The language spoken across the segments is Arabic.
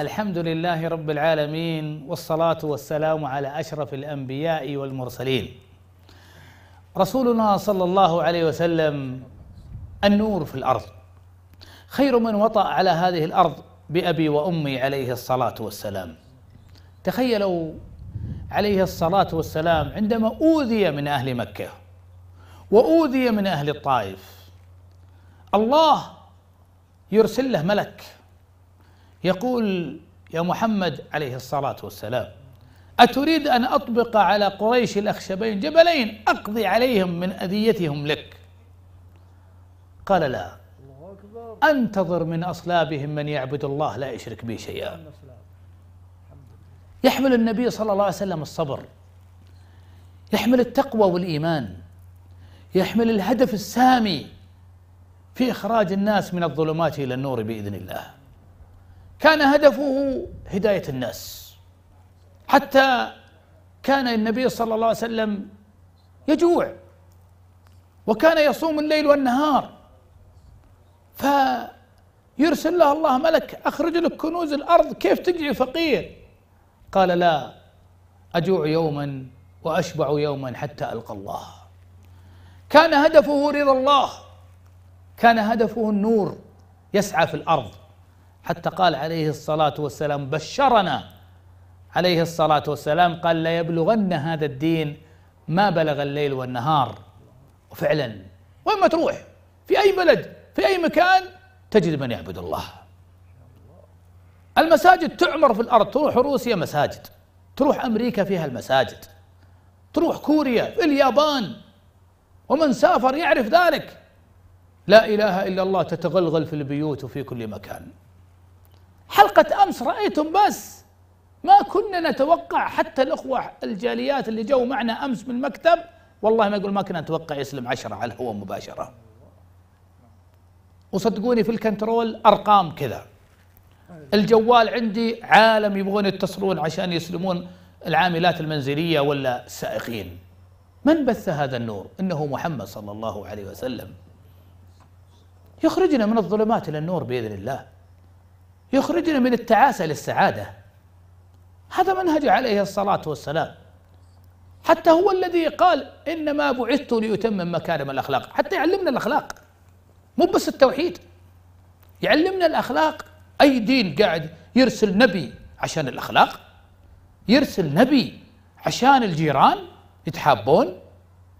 الحمد لله رب العالمين والصلاة والسلام على أشرف الأنبياء والمرسلين رسولنا صلى الله عليه وسلم النور في الأرض خير من وطأ على هذه الأرض بأبي وأمي عليه الصلاة والسلام تخيلوا عليه الصلاة والسلام عندما أوذي من أهل مكة وأوذي من أهل الطائف الله يرسل له ملك يقول يا محمد عليه الصلاة والسلام أتريد أن أطبق على قريش الأخشبين جبلين أقضي عليهم من أذيتهم لك قال لا أنتظر من أصلابهم من يعبد الله لا يشرك به شيئا يحمل النبي صلى الله عليه وسلم الصبر يحمل التقوى والإيمان يحمل الهدف السامي في إخراج الناس من الظلمات إلى النور بإذن الله كان هدفه هدايه الناس حتى كان النبي صلى الله عليه وسلم يجوع وكان يصوم الليل والنهار فيرسل له الله ملك اخرج لك كنوز الارض كيف تجعي فقير قال لا اجوع يوما واشبع يوما حتى القى الله كان هدفه رضا الله كان هدفه النور يسعى في الارض حتى قال عليه الصلاة والسلام بشرنا عليه الصلاة والسلام قال ليبلغن هذا الدين ما بلغ الليل والنهار وفعلا وين ما تروح في أي بلد في أي مكان تجد من يعبد الله المساجد تعمر في الأرض تروح روسيا مساجد تروح أمريكا فيها المساجد تروح كوريا في اليابان ومن سافر يعرف ذلك لا إله إلا الله تتغلغل في البيوت وفي كل مكان حلقة أمس رأيتم بس ما كنا نتوقع حتى الأخوة الجاليات اللي جو معنا أمس من المكتب والله ما يقول ما كنا نتوقع يسلم عشرة على الهواء مباشرة وصدقوني في الكنترول أرقام كذا الجوال عندي عالم يبغون يتصلون عشان يسلمون العاملات المنزلية ولا السائقين من بث هذا النور إنه محمد صلى الله عليه وسلم يخرجنا من الظلمات إلى النور بإذن الله يخرجنا من التعاسة للسعادة هذا منهج عليه الصلاة والسلام حتى هو الذي قال إنما بعثت ليتمم مكارم الأخلاق حتى يعلمنا الأخلاق مو بس التوحيد يعلمنا الأخلاق أي دين قاعد يرسل نبي عشان الأخلاق يرسل نبي عشان الجيران يتحابون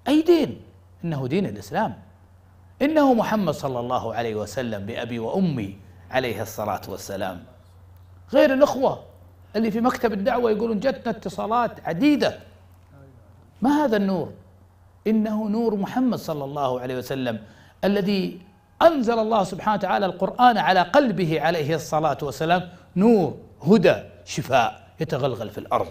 أي دين إنه دين الإسلام إنه محمد صلى الله عليه وسلم بأبي وأمي عليه الصلاة والسلام غير الأخوة اللي في مكتب الدعوة يقولون جتنا اتصالات عديدة ما هذا النور إنه نور محمد صلى الله عليه وسلم الذي أنزل الله سبحانه وتعالى القرآن على قلبه عليه الصلاة والسلام نور هدى شفاء يتغلغل في الأرض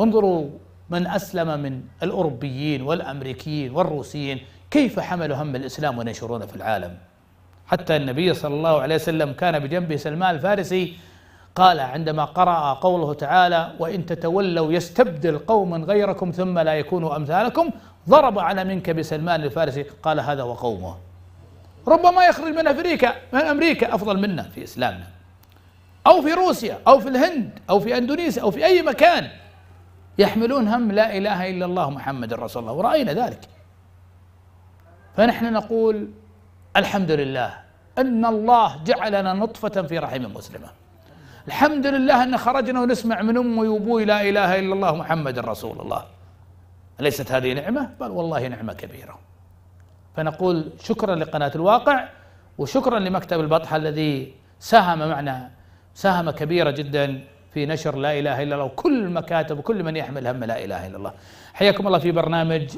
انظروا من أسلم من الأوروبيين والأمريكيين والروسيين كيف حملوا هم الإسلام ونشرونه في العالم حتى النبي صلى الله عليه وسلم كان بجنبه سلمان الفارسي قال عندما قرأ قوله تعالى وإن تتولوا يستبدل قوما غيركم ثم لا يكونوا أمثالكم ضرب على منك بسلمان الفارسي قال هذا وقومه ربما يخرج من أمريكا من أمريكا أفضل منا في إسلامنا أو في روسيا أو في الهند أو في أندونيسيا أو في أي مكان يحملون هم لا إله إلا الله محمد رسول الله ورأينا ذلك فنحن نقول الحمد لله أن الله جعلنا نطفة في رحم مسلمة الحمد لله أن خرجنا ونسمع من أمي وأبوي لا إله إلا الله محمد رسول الله أليست هذه نعمة؟ بل والله نعمة كبيرة فنقول شكرا لقناة الواقع وشكرا لمكتب البطحة الذي ساهم معنا ساهم كبيرة جدا في نشر لا إله إلا الله وكل مكاتب وكل من يحمل هم لا إله إلا الله حياكم الله في برنامج